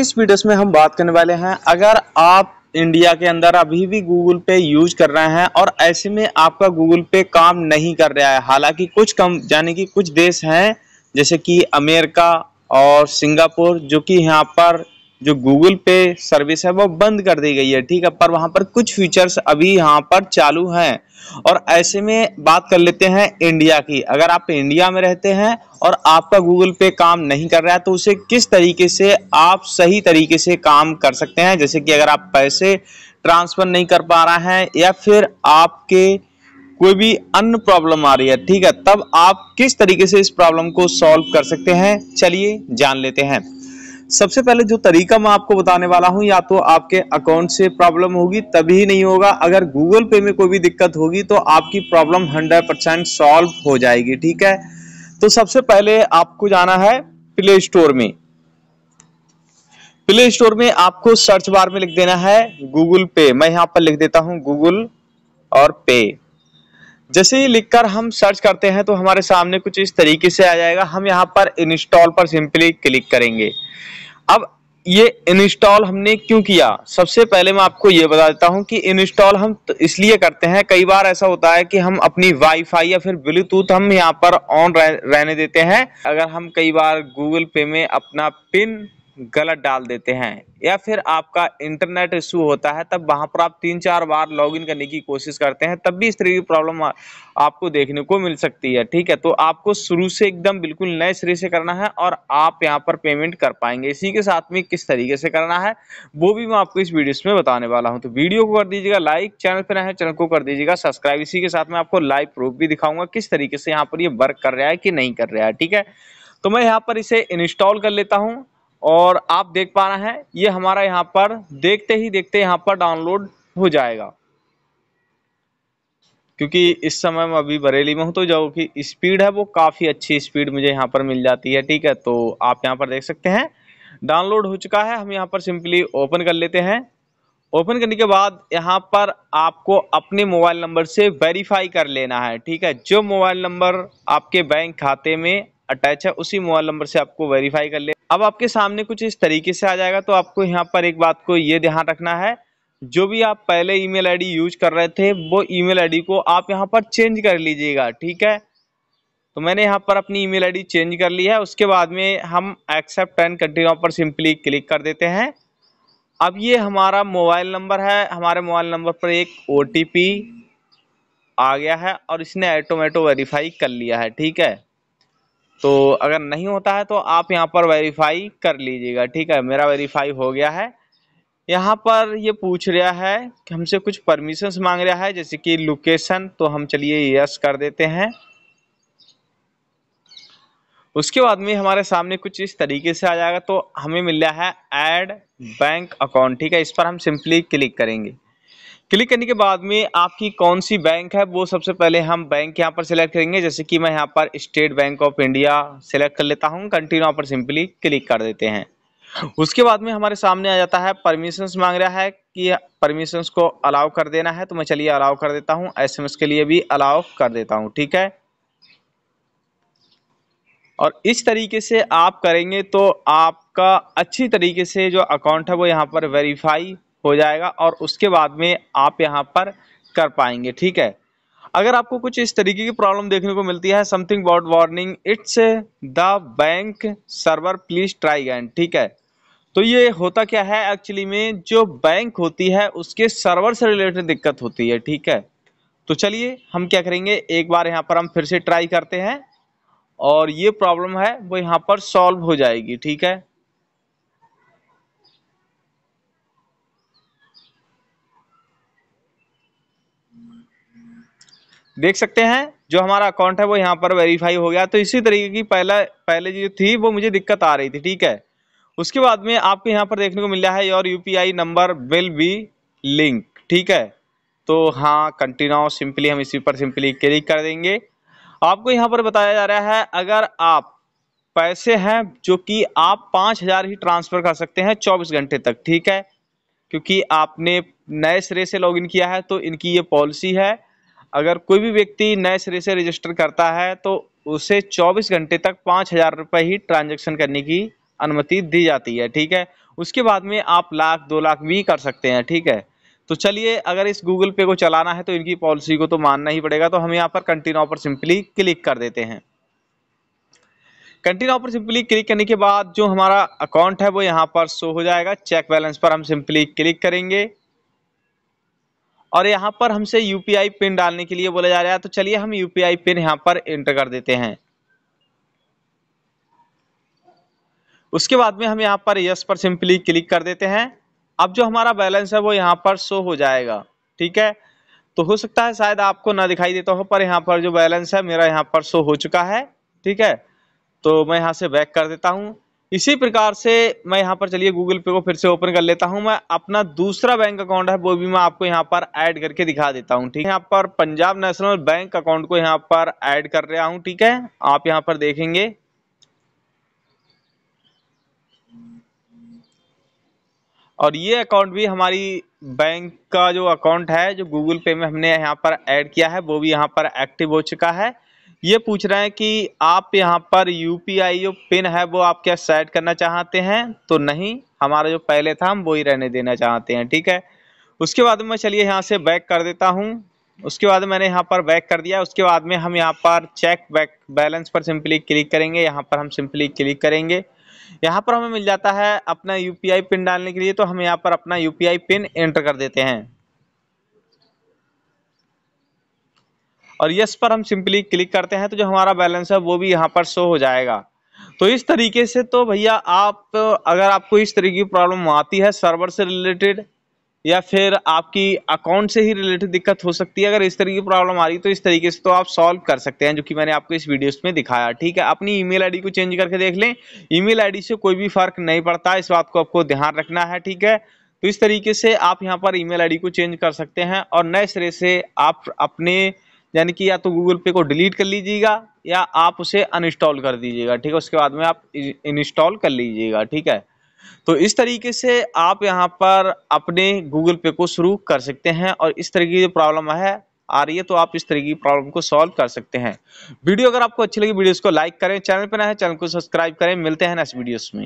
इस वीडियोस में हम बात करने वाले हैं अगर आप इंडिया के अंदर अभी भी गूगल पे यूज कर रहे हैं और ऐसे में आपका गूगल पे काम नहीं कर रहा है हालांकि कुछ कम यानी कि कुछ देश हैं जैसे कि अमेरिका और सिंगापुर जो कि यहाँ पर जो गूगल पे सर्विस है वो बंद कर दी गई है ठीक है पर वहाँ पर कुछ फीचर्स अभी यहाँ पर चालू हैं और ऐसे में बात कर लेते हैं इंडिया की अगर आप इंडिया में रहते हैं और आपका गूगल पे काम नहीं कर रहा है तो उसे किस तरीके से आप सही तरीके से काम कर सकते हैं जैसे कि अगर आप पैसे ट्रांसफ़र नहीं कर पा रहा है या फिर आपके कोई भी अन्य प्रॉब्लम आ रही है ठीक है तब आप किस तरीके से इस प्रॉब्लम को सॉल्व कर सकते हैं चलिए जान लेते हैं सबसे पहले जो तरीका मैं आपको बताने वाला हूं या तो आपके अकाउंट से प्रॉब्लम होगी तभी नहीं होगा अगर गूगल पे में कोई भी दिक्कत होगी तो आपकी प्रॉब्लम 100 परसेंट सॉल्व हो जाएगी ठीक है तो सबसे पहले आपको जाना है प्ले स्टोर में प्ले स्टोर में आपको सर्च बार में लिख देना है गूगल पे मैं यहां पर लिख देता हूं गूगल और पे जैसे ही लिखकर हम सर्च करते हैं तो हमारे सामने कुछ इस तरीके से आ जाएगा हम यहाँ पर इंस्टॉल पर सिंपली क्लिक करेंगे अब ये इंस्टॉल हमने क्यों किया सबसे पहले मैं आपको ये बता देता हूँ कि इंस्टॉल हम तो इसलिए करते हैं कई बार ऐसा होता है कि हम अपनी वाईफाई या फिर ब्लूटूथ हम यहाँ पर ऑन रह, रहने देते हैं अगर हम कई बार गूगल पे में अपना पिन गलत डाल देते हैं या फिर आपका इंटरनेट इशू होता है तब वहाँ पर आप तीन चार बार लॉगिन करने की कोशिश करते हैं तब भी इस तरह की प्रॉब्लम आपको देखने को मिल सकती है ठीक है तो आपको शुरू से एकदम बिल्कुल नए सिरे से करना है और आप यहाँ पर पेमेंट कर पाएंगे इसी के साथ में किस तरीके से करना है वो भी मैं आपको इस वीडियो में बताने वाला हूँ तो वीडियो को कर दीजिएगा लाइक चैनल पर रहें चैनल को कर दीजिएगा सब्सक्राइब इसी के साथ में आपको लाइव प्रूफ भी दिखाऊंगा किस तरीके से यहाँ पर ये वर्क कर रहा है कि नहीं कर रहा है ठीक है तो मैं यहाँ पर इसे इंस्टॉल कर लेता हूँ और आप देख पा रहे हैं ये हमारा यहाँ पर देखते ही देखते यहाँ पर डाउनलोड हो जाएगा क्योंकि इस समय मैं अभी बरेली में हूँ तो जो कि स्पीड है वो काफ़ी अच्छी स्पीड मुझे यहाँ पर मिल जाती है ठीक है तो आप यहाँ पर देख सकते हैं डाउनलोड हो चुका है हम यहाँ पर सिंपली ओपन कर लेते हैं ओपन करने के बाद यहाँ पर आपको अपने मोबाइल नंबर से वेरीफाई कर लेना है ठीक है जो मोबाइल नंबर आपके बैंक खाते में अटैच है उसी मोबाइल नंबर से आपको वेरीफाई कर ले अब आपके सामने कुछ इस तरीके से आ जाएगा तो आपको यहाँ पर एक बात को ये ध्यान रखना है जो भी आप पहले ईमेल आईडी यूज कर रहे थे वो ईमेल आईडी को आप यहाँ पर चेंज कर लीजिएगा ठीक है तो मैंने यहाँ पर अपनी ईमेल आईडी चेंज कर ली है उसके बाद में हम एक्सेप्ट एंड कंटिन्यू पर सिंपली क्लिक कर देते हैं अब ये हमारा मोबाइल नंबर है हमारे मोबाइल नंबर पर एक ओ आ गया है और इसने ऑटोमेटो वेरीफाई कर लिया है ठीक है तो अगर नहीं होता है तो आप यहाँ पर वेरीफाई कर लीजिएगा ठीक है मेरा वेरीफाई हो गया है यहाँ पर ये पूछ रहा है कि हमसे कुछ परमिशंस मांग रहा है जैसे कि लोकेशन तो हम चलिए यस कर देते हैं उसके बाद में हमारे सामने कुछ इस तरीके से आ जाएगा तो हमें मिल रहा है ऐड बैंक अकाउंट ठीक है इस पर हम सिंपली क्लिक करेंगे क्लिक करने के बाद में आपकी कौन सी बैंक है वो सबसे पहले हम बैंक यहाँ पर सिलेक्ट करेंगे जैसे कि मैं यहाँ पर State Bank of India select कर लेता हूँ कंटिन्यू यहाँ पर सिंपली क्लिक कर देते हैं उसके बाद में हमारे सामने आ जाता है परमिशंस मांग रहा है कि परमिशंस को अलाउ कर देना है तो मैं चलिए अलाउ कर देता हूँ एसएमएस के लिए भी अलाउ कर देता हूँ ठीक है और इस तरीके से आप करेंगे तो आपका अच्छी तरीके से जो अकाउंट है वो यहाँ पर वेरीफाई हो जाएगा और उसके बाद में आप यहाँ पर कर पाएंगे ठीक है अगर आपको कुछ इस तरीके की प्रॉब्लम देखने को मिलती है something bad warning it's the bank server please try again ठीक है तो ये होता क्या है एक्चुअली में जो बैंक होती है उसके सर्वर से रिलेटेड दिक्कत होती है ठीक है तो चलिए हम क्या करेंगे एक बार यहाँ पर हम फिर से ट्राई करते हैं और ये प्रॉब्लम है वो यहाँ पर सॉल्व हो जाएगी ठीक है देख सकते हैं जो हमारा अकाउंट है वो यहाँ पर वेरीफाई हो गया तो इसी तरीके की पहला पहले जो थी वो मुझे दिक्कत आ रही थी ठीक है उसके बाद में आपको यहाँ पर देखने को मिल रहा है your UPI number will be link ठीक है तो हाँ कंटिन्यू सिंपली हम इसी पर सिंपली क्लिक कर देंगे आपको यहाँ पर बताया जा रहा है अगर आप पैसे हैं जो कि आप पाँच हज़ार ही ट्रांसफ़र कर सकते हैं चौबीस घंटे तक ठीक है क्योंकि आपने नए सिरे से लॉगिन किया है तो इनकी ये पॉलिसी है अगर कोई भी व्यक्ति नए सिरे से रजिस्टर करता है तो उसे 24 घंटे तक पाँच हज़ार रुपये ही ट्रांजेक्शन करने की अनुमति दी जाती है ठीक है उसके बाद में आप लाख दो लाख भी कर सकते हैं ठीक है तो चलिए अगर इस गूगल पे को चलाना है तो इनकी पॉलिसी को तो मानना ही पड़ेगा तो हम यहाँ पर कंटिन्यू पर सिंपली क्लिक कर देते हैं कंटिन्यू पर सिंपली क्लिक करने के बाद जो हमारा अकाउंट है वो यहाँ पर शो हो जाएगा चेक बैलेंस पर हम सिंपली क्लिक करेंगे और यहाँ पर हमसे यू पिन डालने के लिए बोला जा रहा है तो चलिए हम यू पिन यहाँ पर एंटर कर देते हैं उसके बाद में हम यहाँ पर यस पर सिंपली क्लिक कर देते हैं अब जो हमारा बैलेंस है वो यहाँ पर शो हो जाएगा ठीक है तो हो सकता है शायद आपको ना दिखाई देता हो पर यहाँ पर जो बैलेंस है मेरा यहाँ पर शो हो चुका है ठीक है तो मैं यहाँ से बैक कर देता हूँ इसी प्रकार से मैं यहाँ पर चलिए गूगल पे को फिर से ओपन कर लेता हूँ मैं अपना दूसरा बैंक अकाउंट है वो भी मैं आपको यहाँ पर ऐड करके दिखा देता हूँ ठीक है यहाँ पर पंजाब नेशनल बैंक अकाउंट को यहाँ पर ऐड कर रहा हूँ ठीक है आप यहाँ पर देखेंगे और ये अकाउंट भी हमारी बैंक का जो अकाउंट है जो गूगल पे में हमने यहाँ पर ऐड किया है वो भी यहाँ पर एक्टिव हो चुका है ये पूछ रहे हैं कि आप यहाँ पर यू जो पिन है वो आप क्या सेट करना चाहते हैं तो नहीं हमारा जो पहले था हम वो ही रहने देना चाहते हैं ठीक है उसके बाद में चलिए यहाँ से बैक कर देता हूँ उसके बाद मैंने यहाँ पर बैक कर दिया उसके बाद में हम यहाँ पर चेक बैक बैलेंस पर सिंपली क्लिक करेंगे यहाँ पर हम सिंपली क्लिक करेंगे यहाँ पर हमें मिल जाता है अपना यू पिन डालने के लिए तो हम यहाँ पर अपना यू पिन एंटर कर देते हैं और यस पर हम सिंपली क्लिक करते हैं तो जो हमारा बैलेंस है वो भी यहाँ पर शो हो जाएगा तो इस तरीके से तो भैया आप अगर आपको इस तरीके की प्रॉब्लम आती है सर्वर से रिलेटेड या फिर आपकी अकाउंट से ही रिलेटेड दिक्कत हो सकती है अगर इस तरह की प्रॉब्लम आ रही है तो इस तरीके से तो आप सॉल्व कर सकते हैं जो कि मैंने आपको इस वीडियो में दिखाया ठीक है अपनी ईमेल आईडी को चेंज करके देख लें ईमेल आईडी से कोई भी फर्क नहीं पड़ता इस बात को आपको ध्यान रखना है ठीक है तो इस तरीके से आप यहाँ पर ई मेल को चेंज कर सकते हैं और नए सिरे से आप अपने यानी कि या तो गूगल पे को डिलीट कर लीजिएगा या आप उसे अनइंस्टॉल कर दीजिएगा ठीक है उसके बाद में आप इंस्टॉल कर लीजिएगा ठीक है तो इस तरीके से आप यहाँ पर अपने गूगल पे को शुरू कर सकते हैं और इस तरह की जो प्रॉब्लम है आ रही है तो आप इस तरह की प्रॉब्लम को सॉल्व कर सकते हैं वीडियो अगर आपको अच्छी लगी वीडियो को लाइक करें चैनल पर ना है चैनल को सब्सक्राइब करें मिलते हैं नेक्स्ट वीडियोस में